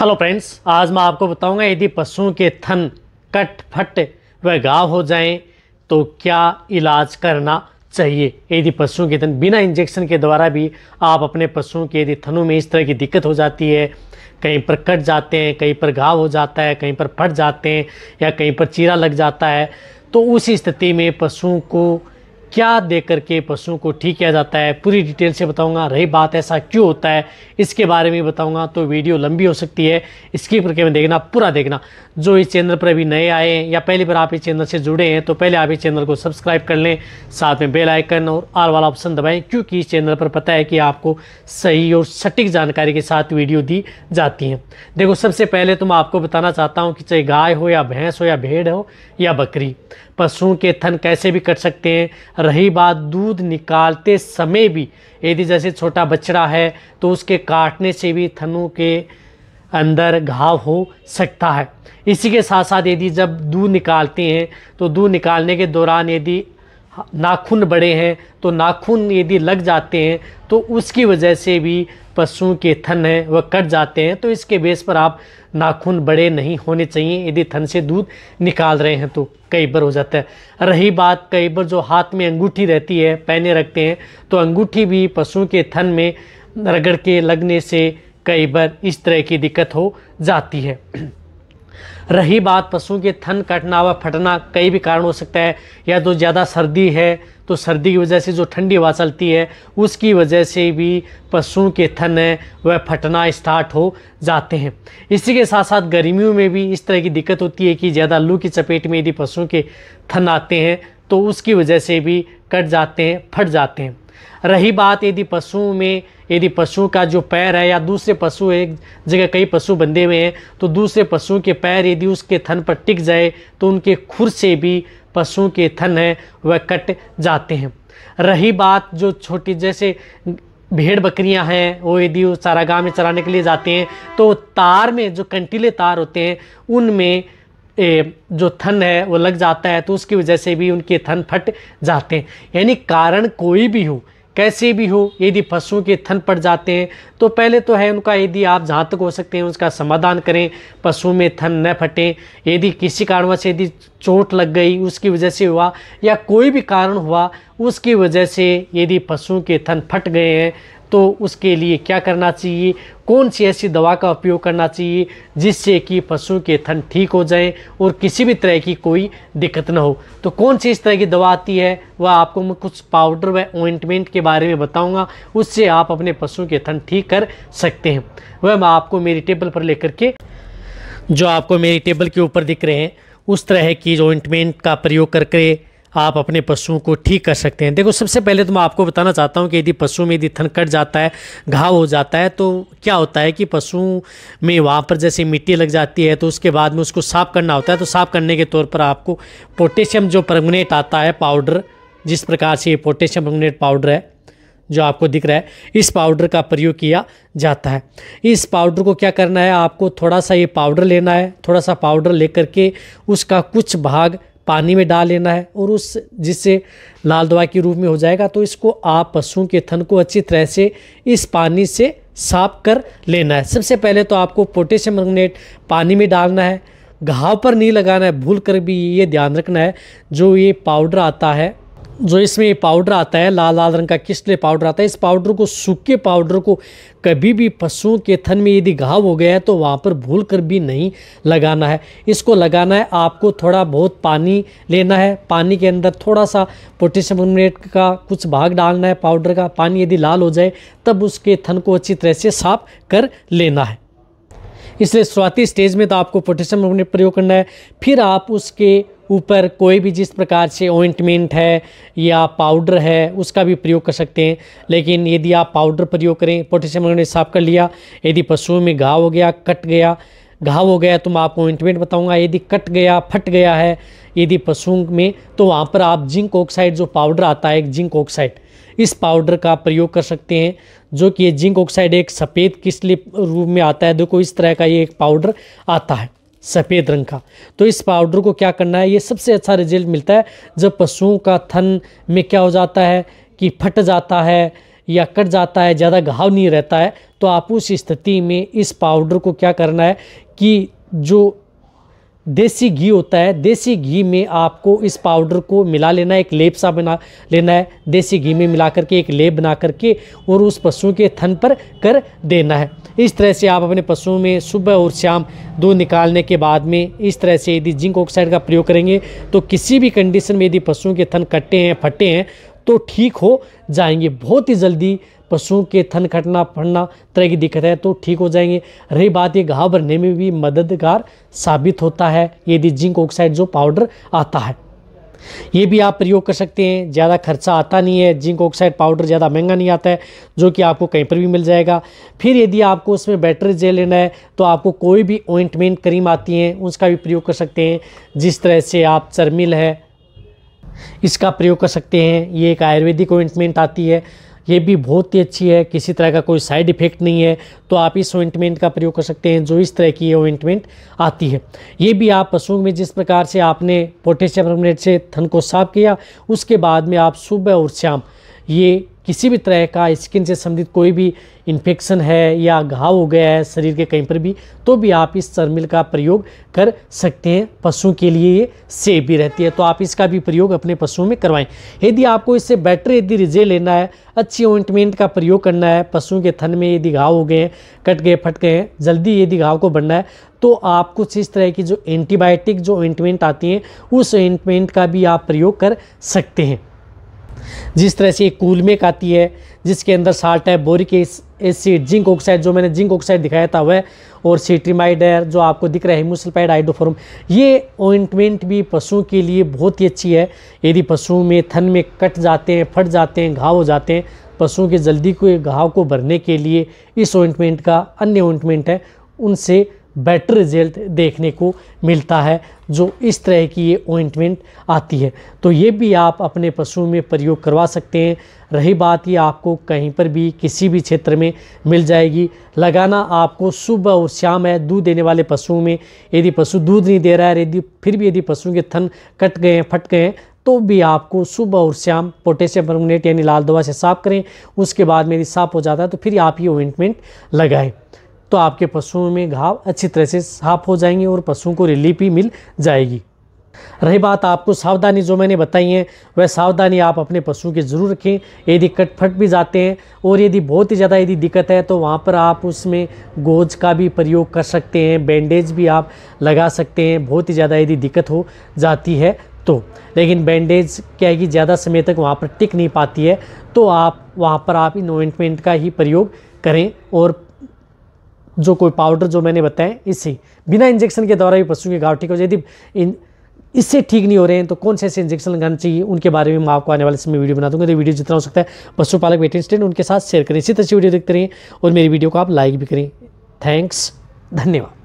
hello friends आज मैं आपको बताऊंगा यदि पशुओं के थन कट फट व घाव हो जाएं तो क्या इलाज करना चाहिए यदि पशुओं के थन बिना इंजेक्शन के द्वारा भी आप अपने पशुओं के यदि थनों में इस तरह की दिक्कत हो जाती है कहीं पर कट जाते हैं कहीं पर घाव हो जाता है कहीं पर फट जाते हैं या कहीं पर चीरा लग जाता है तो उस स्थिति में पशुओं को क्या दे करके पशुओं को ठीक किया जाता है पूरी डिटेल से बताऊंगा रही बात ऐसा क्यों होता है इसके बारे में बताऊंगा तो वीडियो लंबी हो सकती है इसकी प्रक्रिया में देखना पूरा देखना जो इस चैनल पर अभी नए आए हैं या पहली बार आप इस चैनल से जुड़े हैं तो पहले आप इस चैनल को सब्सक्राइब कर लें साथ में बेल आइकन और आर वाला ऑप्शन दबाएँ क्योंकि इस चैनल पर पता है कि आपको सही और सटीक जानकारी के साथ वीडियो दी जाती हैं देखो सबसे पहले तो मैं आपको बताना चाहता हूँ कि चाहे गाय हो या भैंस हो या भेड़ हो या बकरी पशुओं के थन कैसे भी कट सकते हैं रही बात दूध निकालते समय भी यदि जैसे छोटा बछड़ा है तो उसके काटने से भी थनों के अंदर घाव हो सकता है इसी के साथ साथ यदि जब दूध निकालते हैं तो दूध निकालने के दौरान यदि नाखून बड़े हैं तो नाखून यदि लग जाते हैं तो उसकी वजह से भी पशुओं के थन हैं वह कट जाते हैं तो इसके बेस पर आप नाखून बड़े नहीं होने चाहिए यदि थन से दूध निकाल रहे हैं तो कई बार हो जाता है रही बात कई बार जो हाथ में अंगूठी रहती है पहने रखते हैं तो अंगूठी भी पशुओं के थन में रगड़ के लगने से कई बार इस तरह की दिक्कत हो जाती है रही बात पशुओं के थन कटना व फटना कई भी कारण हो सकता है या तो ज़्यादा सर्दी है तो सर्दी की वजह से जो ठंडी हवा चलती है उसकी वजह से भी पशुओं के थन है वह फटना स्टार्ट हो जाते हैं इसी के साथ साथ गर्मियों में भी इस तरह की दिक्कत होती है कि ज़्यादा लू की चपेट में यदि पशुओं के थन आते हैं तो उसकी वजह से भी कट जाते हैं फट जाते हैं रही बात यदि पशुओं में यदि पशु का जो पैर है या दूसरे पशु एक जगह कई पशु बंधे हुए हैं तो दूसरे पशु के पैर यदि उसके थन पर टिक जाए तो उनके खुर से भी पशु के थन है वह कट जाते हैं रही बात जो छोटी जैसे भेड़ बकरियां हैं वो यदि वो चारागाह में चराने के लिए जाते हैं तो तार में जो कंटीले तार होते हैं उनमें जो थन है वो लग जाता है तो उसकी वजह से भी उनके थन फट जाते हैं यानी कारण कोई भी हो कैसे भी हो यदि पशुओं के थन पड़ जाते हैं तो पहले तो है उनका यदि आप जहाँ तक हो सकते हैं उसका समाधान करें पशुओं में थन न फटें यदि किसी कारणवश यदि चोट लग गई उसकी वजह से हुआ या कोई भी कारण हुआ उसकी वजह से यदि पशुओं के थन फट गए हैं तो उसके लिए क्या करना चाहिए कौन सी ऐसी दवा का उपयोग करना चाहिए जिससे कि पशु के थन ठीक हो जाएं और किसी भी तरह की कोई दिक्कत ना हो तो कौन सी इस तरह की दवा आती है वह आपको मैं कुछ पाउडर व ऑइंटमेंट के बारे में बताऊंगा उससे आप अपने पशु के थन ठीक कर सकते हैं वह मैं आपको मेरी टेबल पर लेकर के जो आपको मेरी टेबल के ऊपर दिख रहे हैं उस तरह की जो ऑइंटमेंट का प्रयोग करके आप अपने पशुओं को ठीक कर सकते हैं देखो सबसे पहले तो मैं आपको बताना चाहता हूँ कि यदि पशु में यदि थन कट जाता है घाव हो जाता है तो क्या होता है कि पशु में वहाँ पर जैसे मिट्टी लग जाती है तो उसके बाद में उसको साफ़ करना होता है तो साफ़ करने के तौर पर आपको पोटेशियम जो परमनेट आता है पाउडर जिस प्रकार से ये पोटेशियम परमनेट पाउडर है जो आपको दिख रहा है इस पाउडर का प्रयोग किया जाता है इस पाउडर को क्या करना है आपको थोड़ा सा ये पाउडर लेना है थोड़ा सा पाउडर ले करके उसका कुछ भाग पानी में डाल लेना है और उस जिससे लाल दवा के रूप में हो जाएगा तो इसको आप पशुओं के थन को अच्छी तरह से इस पानी से साफ कर लेना है सबसे पहले तो आपको पोटेशियम मैग्नेट पानी में डालना है घाव पर नहीं लगाना है भूल कर भी ये ध्यान रखना है जो ये पाउडर आता है जो इसमें पाउडर आता है लाल लाल रंग का किसले पाउडर आता है इस पाउडर को सूखे पाउडर को कभी भी पशुओं के थन में यदि घाव हो गया है तो वहाँ पर भूल कर भी नहीं लगाना है इसको लगाना है आपको थोड़ा बहुत पानी लेना है पानी के अंदर थोड़ा सा पोटेशियम अमनेट का कुछ भाग डालना है पाउडर का पानी यदि लाल हो जाए तब उसके थन को अच्छी तरह से साफ कर लेना है इसलिए शुरुआती स्टेज में तो आपको पोटेशियम प्रयोग करना है फिर आप उसके ऊपर कोई भी जिस प्रकार से ओइंटमेंट है या पाउडर है उसका भी प्रयोग कर सकते हैं लेकिन यदि आप पाउडर प्रयोग करें पोटेशियम मैग्नेट साफ कर लिया यदि पशुओं में घाव हो गया कट गया घाव हो गया तो मैं आपको ओइंटमेंट बताऊंगा यदि कट गया फट गया है यदि पशुओं में तो वहाँ पर आप जिंक ऑक्साइड जो पाउडर आता है जिंक ऑक्साइड इस पाउडर का प्रयोग कर सकते हैं जो कि ये जिंक ऑक्साइड एक सफ़ेद किस रूप में आता है देखो इस तरह का ये एक पाउडर आता है सफ़ेद रंग का तो इस पाउडर को क्या करना है ये सबसे अच्छा रिजल्ट मिलता है जब पशुओं का थन में क्या हो जाता है कि फट जाता है या कट जाता है ज़्यादा घाव नहीं रहता है तो आप उस स्थिति में इस पाउडर को क्या करना है कि जो देसी घी होता है देसी घी में आपको इस पाउडर को मिला लेना है एक लेप सा बना लेना है देसी घी में मिला करके एक लेप बना करके और उस पशुओं के थन पर कर देना है इस तरह से आप अपने पशुओं में सुबह और शाम दूध निकालने के बाद में इस तरह से यदि जिंक ऑक्साइड का प्रयोग करेंगे तो किसी भी कंडीशन में यदि पशुओं के थन कट्टे हैं फटे हैं तो ठीक हो जाएंगे बहुत ही जल्दी पशुओं के थन खटना फटना तरह की दिक्कत है तो ठीक हो जाएंगे रही बात ये घाव भरने में भी मददगार साबित होता है यदि जिंक ऑक्साइड जो पाउडर आता है ये भी आप प्रयोग कर सकते हैं ज़्यादा खर्चा आता नहीं है जिंक ऑक्साइड पाउडर ज़्यादा महंगा नहीं आता है जो कि आपको कहीं पर भी मिल जाएगा फिर यदि आपको उसमें बैटरी जेल लेना है तो आपको कोई भी ऑइंटमेंट क्रीम आती हैं उसका भी प्रयोग कर सकते हैं जिस तरह से आप चरमिल है इसका प्रयोग कर सकते हैं ये एक आयुर्वेदिक ओइंटमेंट आती है ये भी बहुत ही अच्छी है किसी तरह का कोई साइड इफेक्ट नहीं है तो आप इस ओइंटमेंट का प्रयोग कर सकते हैं जो इस तरह की ये ऑइंटमेंट आती है ये भी आप पशुओं में जिस प्रकार से आपने पोटेशियम परमनेट से थन को साफ किया उसके बाद में आप सुबह और शाम ये किसी भी तरह का स्किन से संबंधित कोई भी इन्फेक्शन है या घाव हो गया है शरीर के कहीं पर भी तो भी आप इस चरमिल का प्रयोग कर सकते हैं पशुओं के लिए ये सेफ भी रहती है तो आप इसका भी प्रयोग अपने पशुओं में करवाएं यदि आपको इससे बेटर यदि रिजल्ट लेना है अच्छी ऑइंटमेंट का प्रयोग करना है पशुओं के थन में यदि घाव हो गए हैं कट गए फट गए हैं जल्दी यदि घाव को बढ़ना है तो आप कुछ इस तरह की जो एंटीबायोटिक जो ऑइंटमेंट आती हैं उस ऑइंटमेंट का भी आप प्रयोग कर सकते हैं जिस तरह से एक कूल आती है जिसके अंदर साल्ट है बोरिक एसिड जिंक ऑक्साइड जो मैंने जिंक ऑक्साइड दिखाया था वह और सीट्रीमाइड है जो आपको दिख रहा है हिमोसल्फाइड आइडोफोरम ये ऑइंटमेंट भी पशुओं के लिए बहुत ही अच्छी है यदि पशुओं में थन में कट जाते हैं फट जाते हैं घाव हो जाते हैं पशुओं के जल्दी को घाव को भरने के लिए इस ऑइंटमेंट का अन्य ऑइंटमेंट है उनसे बेटर रिजल्ट देखने को मिलता है जो इस तरह की ये ओइंटमेंट आती है तो ये भी आप अपने पशु में प्रयोग करवा सकते हैं रही बात ये आपको कहीं पर भी किसी भी क्षेत्र में मिल जाएगी लगाना आपको सुबह और शाम है दूध देने वाले पशुओं में यदि पशु दूध नहीं दे रहा है यदि फिर भी यदि पशुओं के थन कट गए हैं फट गए हैं तो भी आपको सुबह और शाम पोटेशियम परमोनेट यानी लाल दवा से साफ करें उसके बाद में यदि साफ हो जाता है तो फिर आप ये ओइंटमेंट लगाएं तो आपके पशुओं में घाव अच्छी तरह से साफ हो जाएंगे और पशुओं को रिलीफ भी मिल जाएगी रही बात आपको सावधानी जो मैंने बताई है वह सावधानी आप अपने पशु के ज़रूर रखें यदि कटफट भी जाते हैं और यदि बहुत ही ज़्यादा यदि दिक्कत है तो वहाँ पर आप उसमें गोज का भी प्रयोग कर सकते हैं बैंडेज भी आप लगा सकते हैं बहुत ही ज़्यादा यदि दिक्कत हो जाती है तो लेकिन बैंडेज क्या है कि ज़्यादा समय तक वहाँ पर टिक नहीं पाती है तो आप वहाँ पर आप इन ऑइंटमेंट का ही प्रयोग करें और जो कोई पाउडर जो मैंने बताया इससे बिना इंजेक्शन के द्वारा भी पशु के घाव ठीक हो यदि इससे ठीक नहीं हो रहे हैं तो कौन से ऐसे इंजेक्शन लगाना चाहिए उनके बारे में मैं आपको आने वाले समय वीडियो बना दूंगा तो वीडियो जितना हो सकता है पशुपालक वेटिंग स्टैंड उनके साथ शेयर करें इसी तरह से वीडियो देखते रहें और मेरी वीडियो को आप लाइक भी करें थैंक्स धन्यवाद